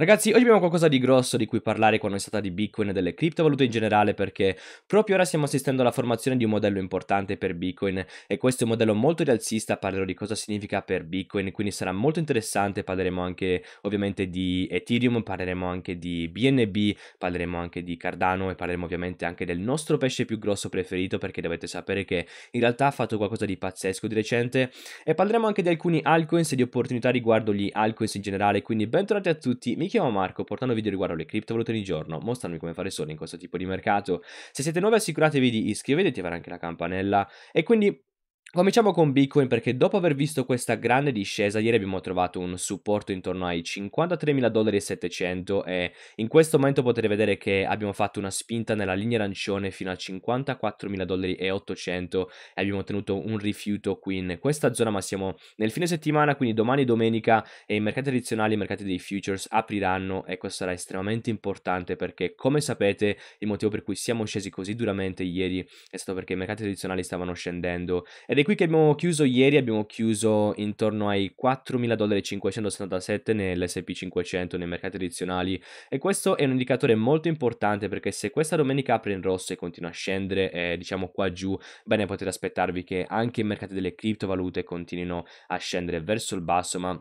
Ragazzi, oggi abbiamo qualcosa di grosso di cui parlare quando è stata di Bitcoin e delle criptovalute in generale perché proprio ora stiamo assistendo alla formazione di un modello importante per Bitcoin e questo è un modello molto rialzista, parlerò di cosa significa per Bitcoin, quindi sarà molto interessante, parleremo anche ovviamente di Ethereum, parleremo anche di BNB, parleremo anche di Cardano e parleremo ovviamente anche del nostro pesce più grosso preferito perché dovete sapere che in realtà ha fatto qualcosa di pazzesco di recente e parleremo anche di alcuni altcoins e di opportunità riguardo gli altcoins in generale, quindi bentornati a tutti, mi chiamo Marco, portando video riguardo le criptovalute ogni giorno, mostrami come fare solo in questo tipo di mercato. Se siete nuovi assicuratevi di iscrivervi e attivare anche la campanella. E quindi Cominciamo con Bitcoin perché dopo aver visto questa grande discesa, ieri abbiamo trovato un supporto intorno ai 53.700 dollari e in questo momento potete vedere che abbiamo fatto una spinta nella linea arancione fino a 54.800 dollari e abbiamo ottenuto un rifiuto qui in questa zona, ma siamo nel fine settimana, quindi domani domenica e i mercati tradizionali, i mercati dei futures apriranno e questo sarà estremamente importante perché come sapete il motivo per cui siamo scesi così duramente ieri è stato perché i mercati tradizionali stavano scendendo ed ed è qui che abbiamo chiuso ieri, abbiamo chiuso intorno ai 4.577 nell'SP 500 nei mercati addizionali e questo è un indicatore molto importante perché se questa domenica apre in rosso e continua a scendere, eh, diciamo qua giù, bene potete aspettarvi che anche i mercati delle criptovalute continuino a scendere verso il basso, ma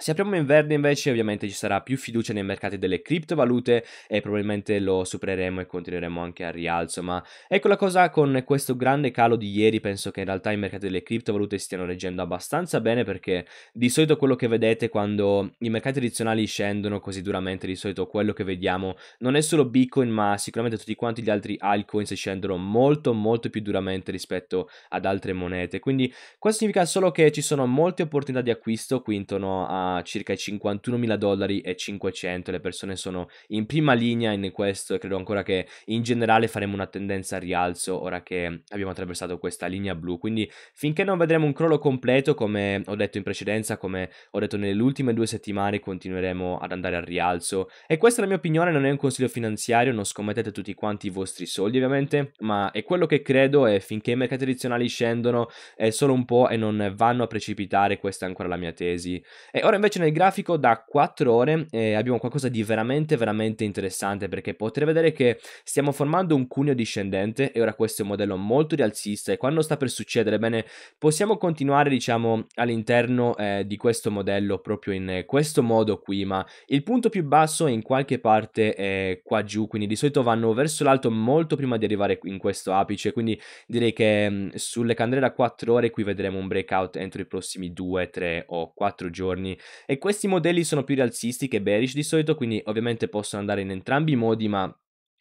se apriamo in verde invece ovviamente ci sarà più fiducia nei mercati delle criptovalute e probabilmente lo supereremo e continueremo anche al rialzo, ma ecco la cosa con questo grande calo di ieri penso che in realtà i mercati delle criptovalute stiano reggendo abbastanza bene perché di solito quello che vedete quando i mercati tradizionali scendono così duramente, di solito quello che vediamo non è solo Bitcoin ma sicuramente tutti quanti gli altri altcoins scendono molto molto più duramente rispetto ad altre monete, quindi questo significa solo che ci sono molte opportunità di acquisto qui intorno a circa i 51.000 dollari e 500. Le persone sono in prima linea in questo e credo ancora che in generale faremo una tendenza a rialzo ora che abbiamo attraversato questa linea blu. Quindi finché non vedremo un crollo completo, come ho detto in precedenza, come ho detto nelle ultime due settimane, continueremo ad andare al rialzo. E questa è la mia opinione, non è un consiglio finanziario, non scommettete tutti quanti i vostri soldi ovviamente, ma è quello che credo e finché i mercati tradizionali scendono è solo un po' e non vanno a precipitare, questa è ancora la mia tesi. E ora invece nel grafico da 4 ore eh, abbiamo qualcosa di veramente veramente interessante perché potete vedere che stiamo formando un cuneo discendente e ora questo è un modello molto rialzista e quando sta per succedere bene possiamo continuare diciamo all'interno eh, di questo modello proprio in questo modo qui ma il punto più basso è in qualche parte è eh, qua giù quindi di solito vanno verso l'alto molto prima di arrivare in questo apice quindi direi che mh, mm, sulle candele da 4 ore qui vedremo un breakout entro i prossimi 2, 3 o 4 giorni e questi modelli sono più rialzisti che bearish di solito, quindi ovviamente possono andare in entrambi i modi, ma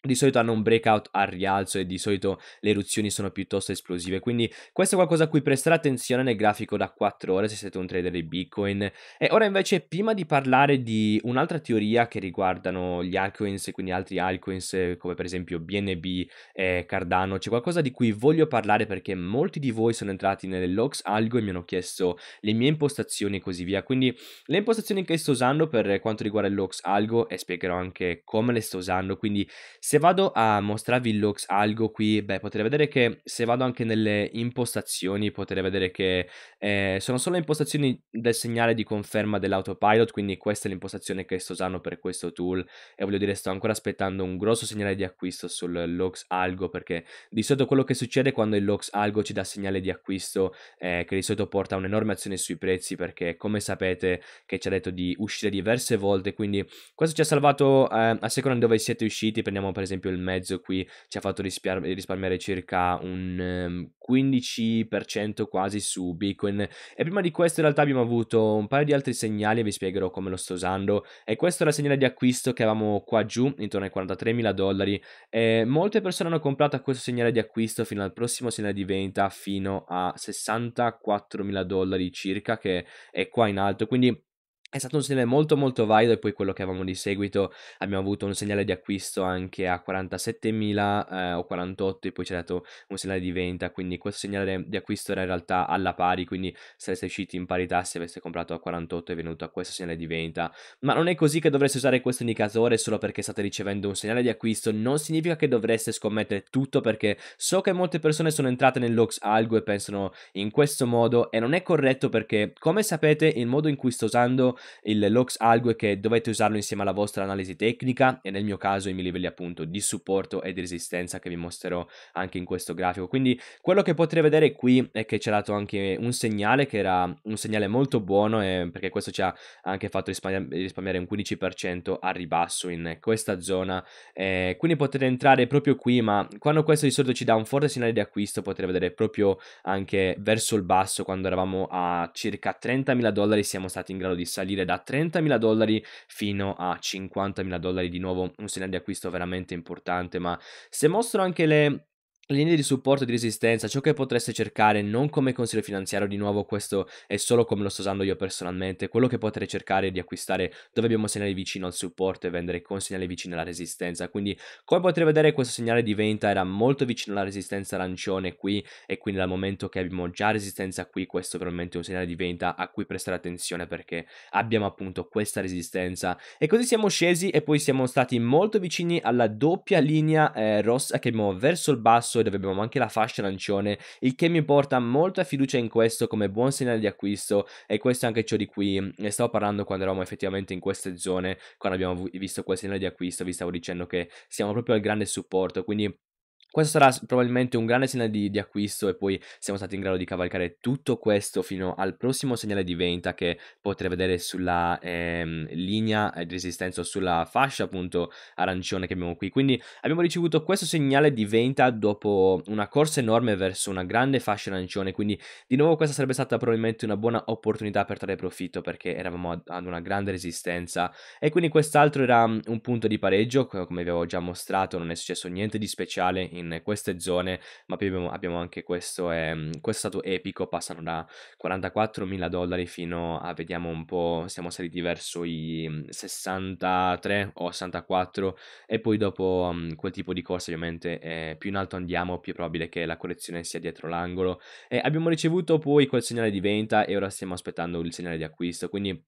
di solito hanno un breakout al rialzo e di solito le eruzioni sono piuttosto esplosive. Quindi questo è qualcosa a cui prestare attenzione nel grafico da 4 ore se siete un trader di Bitcoin. E ora invece prima di parlare di un'altra teoria che riguardano gli altcoins e quindi altri altcoins eh, come per esempio BNB e Cardano, c'è qualcosa di cui voglio parlare perché molti di voi sono entrati nelle logs algo e mi hanno chiesto le mie impostazioni e così via. Quindi le impostazioni che sto usando per quanto riguarda il logs algo e spiegherò anche come le sto usando. Quindi se se vado a mostrarvi il l'ox algo qui, beh, potete vedere che se vado anche nelle impostazioni, potrei vedere che eh, sono solo impostazioni del segnale di conferma dell'autopilot, quindi questa è l'impostazione che sto usando per questo tool e voglio dire sto ancora aspettando un grosso segnale di acquisto sul sull'ox algo perché di solito quello che succede quando il l'ox algo ci dà segnale di acquisto eh, che di solito porta a un'enorme azione sui prezzi perché come sapete che ci ha detto di uscire diverse volte, quindi questo ci ha salvato eh, a seconda di dove siete usciti, prendiamo per esempio il mezzo qui ci ha fatto risparmiare circa un 15% ehm, quasi su Bitcoin. E prima di questo in realtà abbiamo avuto un paio di altri segnali e vi spiegherò come lo sto usando. E questo era il segnale di acquisto che avevamo qua giù, intorno ai 43.000 dollari. E molte persone hanno comprato questo segnale di acquisto fino al prossimo segnale di venta fino a 64.000 dollari circa che è qua in alto. Quindi è stato un segnale molto molto valido e poi quello che avevamo di seguito abbiamo avuto un segnale di acquisto anche a 47.000 eh, o 48 e poi c'è stato un segnale di vendita, quindi questo segnale di acquisto era in realtà alla pari, quindi sareste usciti in parità se aveste comprato a 48 e venuto a questo segnale di vendita. Ma non è così che dovreste usare questo indicatore solo perché state ricevendo un segnale di acquisto, non significa che dovreste scommettere tutto perché so che molte persone sono entrate nell'Ox Algo e pensano in questo modo e non è corretto perché come sapete il modo in cui sto usando il LOX algo è che dovete usarlo insieme alla vostra analisi tecnica e nel mio caso i miei livelli appunto di supporto e di resistenza che vi mostrerò anche in questo grafico. Quindi quello che potrei vedere qui è che ci ha dato anche un segnale che era un segnale molto buono e eh, perché questo ci ha anche fatto risparmiare un 15% a ribasso in questa zona. Eh, quindi potete entrare proprio qui ma quando questo di solito ci dà un forte segnale di acquisto potrei vedere proprio anche verso il basso quando eravamo a circa 30.000 dollari siamo stati in grado di salire salire da 30.000 dollari fino a 50.000 dollari, di nuovo un segnale di acquisto veramente importante, ma se mostro anche le Linee di supporto e di resistenza, ciò che potreste cercare non come consiglio finanziario, di nuovo questo è solo come lo sto usando io personalmente, quello che potrei cercare è di acquistare dove abbiamo segnali vicino al supporto e vendere con segnali vicino alla resistenza, quindi come potete vedere questo segnale di venta era molto vicino alla resistenza arancione qui e quindi dal momento che abbiamo già resistenza qui questo è veramente un segnale di venta a cui prestare attenzione perché abbiamo appunto questa resistenza e così siamo scesi e poi siamo stati molto vicini alla doppia linea eh, rossa che abbiamo verso il basso basso e dove abbiamo anche la fascia arancione, il che mi porta molta fiducia in questo come buon segnale di acquisto e questo è anche ciò di cui mm, ne stavo parlando quando eravamo effettivamente in queste zone, quando abbiamo visto quel segnale di acquisto, vi stavo dicendo che siamo proprio al grande supporto, quindi questo sarà probabilmente un grande segnale di, di, acquisto e poi siamo stati in grado di cavalcare tutto questo fino al prossimo segnale di venta che potrete vedere sulla ehm, linea di resistenza o sulla fascia appunto arancione che abbiamo qui. Quindi abbiamo ricevuto questo segnale di venta dopo una corsa enorme verso una grande fascia arancione, quindi di nuovo questa sarebbe stata probabilmente una buona opportunità per trarre profitto perché eravamo ad una grande resistenza e quindi quest'altro era mhmm, un punto di pareggio, come vi avevo già mostrato, non è successo niente di speciale in in queste zone, ma poi abbiamo, abbiamo anche questo, eh, questo è stato epico, passano da 44.000 dollari fino a, vediamo un po', siamo saliti verso i 63 mm, o 64 e poi dopo um, quel tipo di corsa ovviamente eh, più in alto andiamo più è probabile che la collezione sia dietro l'angolo e abbiamo ricevuto poi quel segnale di vendita e ora stiamo aspettando il segnale di acquisto quindi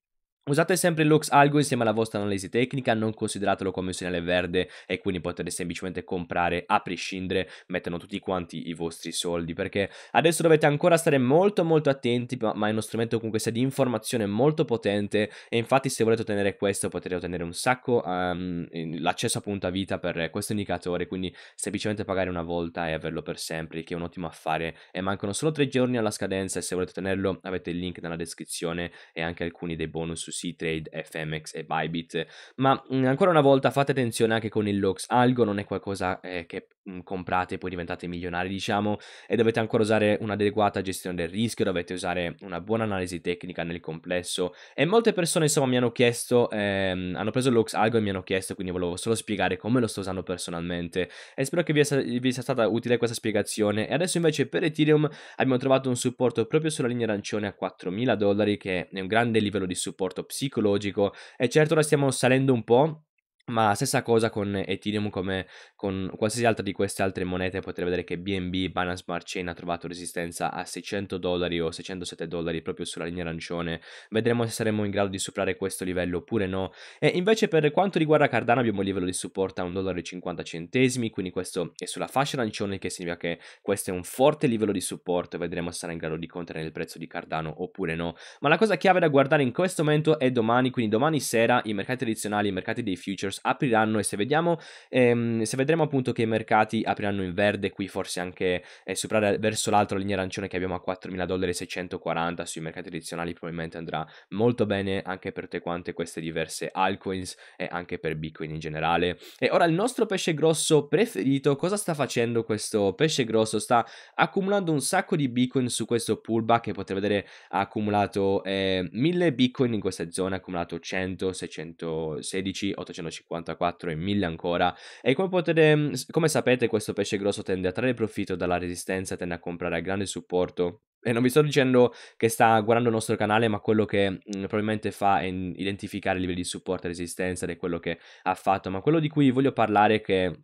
Usate sempre l'Ux Algo insieme alla vostra analisi tecnica, non consideratelo come un segnale verde e quindi potete semplicemente comprare a prescindere, mettendo tutti quanti i vostri soldi, perché adesso dovete ancora stare molto molto attenti, ma è uno strumento comunque sia di informazione molto potente e infatti se volete ottenere questo potete ottenere un sacco um, l'accesso appunto a vita per questo indicatore, quindi semplicemente pagare una volta e averlo per sempre, che è un ottimo affare e mancano solo tre giorni alla scadenza e se volete ottenerlo avete il link nella descrizione e anche alcuni dei bonus c-Trade, FMX e Bybit. Ma mhmm, ancora una volta fate attenzione anche con il LOX. Algo, non è qualcosa eh, che mhmm, comprate e poi diventate milionari, diciamo, e dovete ancora usare un'adeguata gestione del rischio, dovete usare una buona analisi tecnica nel complesso. E molte persone, insomma, mi hanno chiesto, ehm, hanno preso LOX Algo e mi hanno chiesto, quindi volevo solo spiegare come lo sto usando personalmente. E spero che vi sia, vi sia stata utile questa spiegazione. E adesso invece per Ethereum abbiamo trovato un supporto proprio sulla linea arancione a 4.000 dollari, che è un grande livello di supporto supporto psicologico e certo ora stiamo salendo un po' Ma stessa cosa con Ethereum come con qualsiasi altra di queste altre monete, potete vedere che BNB, Binance Smart Chain ha trovato resistenza a 600 dollari o 607 dollari proprio sulla linea arancione. Vedremo se saremo in grado di superare questo livello oppure no. E invece per quanto riguarda Cardano abbiamo un livello di supporto a 1,50 dollari, quindi questo è sulla fascia arancione che significa che questo è un forte livello di supporto e vedremo se sarà in grado di contenere il prezzo di Cardano oppure no. Ma la cosa chiave da guardare in questo momento è domani, quindi domani sera i mercati tradizionali, i mercati dei futures apriranno e se vediamo, ehm, se vedremo appunto che i mercati apriranno in verde, qui forse anche eh, superare verso l'altra linea arancione che abbiamo a 4.000 dollari 640 sui mercati tradizionali probabilmente andrà molto bene anche per tutte quante queste diverse altcoins e anche per Bitcoin in generale. E ora il nostro pesce grosso preferito, cosa sta facendo questo pesce grosso? Sta accumulando un sacco di Bitcoin su questo pullback che potete vedere ha accumulato eh, 1000 Bitcoin in questa zona, ha accumulato 100, 616, 850 54 e 1000 ancora. E come, potete, mm, come sapete questo pesce grosso tende a trarre profitto dalla resistenza, tende a comprare a grande supporto e non vi sto dicendo che sta guardando il nostro canale, ma quello che mh, mm, probabilmente fa è identificare i livelli di supporto e resistenza ed è quello che ha fatto. Ma quello di cui voglio parlare è che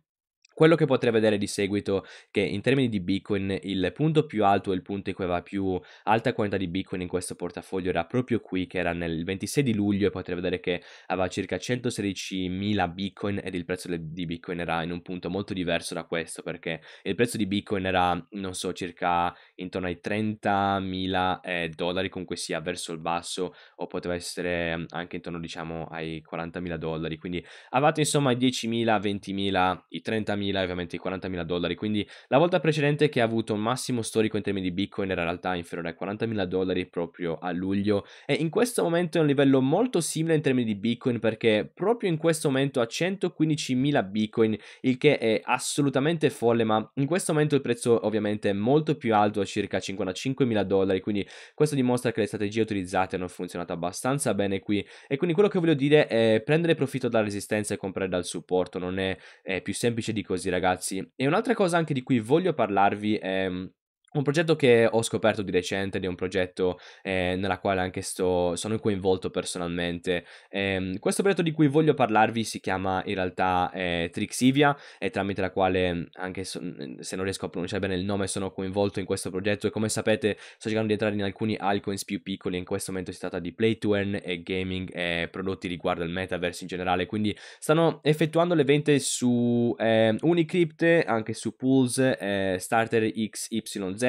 quello che potrei vedere di seguito che in termini di Bitcoin il punto più alto e il punto in cui aveva più alta quantità di Bitcoin in questo portafoglio era proprio qui che era nel 26 di luglio e potrei vedere che aveva circa 116.000 Bitcoin ed il prezzo di Bitcoin era in un punto molto diverso da questo perché il prezzo di Bitcoin era non so circa intorno ai 30.000 eh, dollari comunque sia verso il basso o poteva essere anche intorno diciamo ai 40.000 dollari quindi avevate insomma i 10.000, 20.000, i 30.000 30.000 e ovviamente i 40.000 dollari, quindi la volta precedente che ha avuto un massimo storico in termini di Bitcoin era in realtà inferiore a 40.000 dollari proprio a luglio e in questo momento è un livello molto simile in termini di Bitcoin perché proprio in questo momento ha 115.000 Bitcoin, il che è assolutamente folle, ma in questo momento il prezzo ovviamente è molto più alto, a circa 55.000 dollari, quindi questo dimostra che le strategie utilizzate hanno funzionato abbastanza bene qui e quindi quello che voglio dire è prendere profitto dalla resistenza e comprare dal supporto, non è, è più semplice di così così ragazzi. E un'altra cosa anche di cui voglio parlarvi è un progetto che ho scoperto di recente, di un progetto eh, nella quale anche sto, sono coinvolto personalmente. Eh, questo progetto di cui voglio parlarvi si chiama in realtà eh, Trixivia e tramite la quale, anche so, se non riesco a pronunciare bene il nome, sono coinvolto in questo progetto e come sapete sto cercando di entrare in alcuni altcoins più piccoli. In questo momento si tratta di play to earn e gaming e prodotti riguardo il metaverse in generale. Quindi stanno effettuando le vente su eh, Unicrypt, anche su Pools, eh, Starter XYZ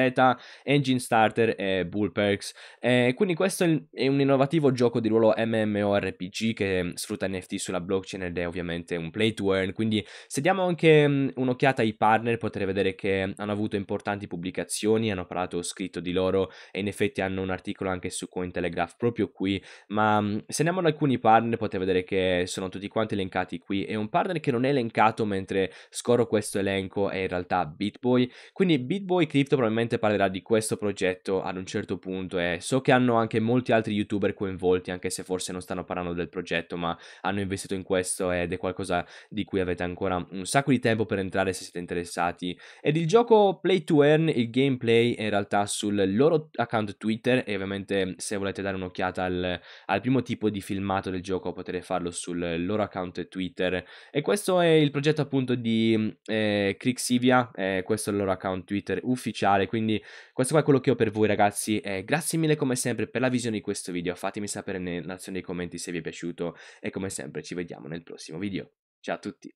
Engine Starter e Bullperks. Eh, quindi questo è un innovativo gioco di ruolo MMORPG che mm, sfrutta NFT sulla blockchain ed è ovviamente un play to earn, quindi se diamo anche mm, un'occhiata ai partner potrei vedere che hanno avuto importanti pubblicazioni, hanno parlato o scritto di loro e in effetti hanno un articolo anche su Cointelegraph proprio qui, ma mm, se andiamo ad alcuni partner potete vedere che sono tutti quanti elencati qui e un partner che non è elencato mentre scorro questo elenco è in realtà BitBoy, quindi BitBoy Crypto probabilmente sicuramente parlerà di questo progetto ad un certo punto e so che hanno anche molti altri youtuber coinvolti, anche se forse non stanno parlando del progetto, ma hanno investito in questo ed è qualcosa di cui avete ancora un sacco di tempo per entrare se siete interessati. Ed il gioco Play to Earn, il gameplay è in realtà sul loro account Twitter e ovviamente se volete dare un'occhiata al, al primo tipo di filmato del gioco potete farlo sul loro account Twitter. E questo è il progetto appunto di eh, Crixivia, eh, questo è il loro account Twitter ufficiale quindi questo qua è quello che ho per voi ragazzi eh, grazie mille come sempre per la visione di questo video, fatemi sapere nella sezione dei commenti se vi è piaciuto e come sempre ci vediamo nel prossimo video, ciao a tutti!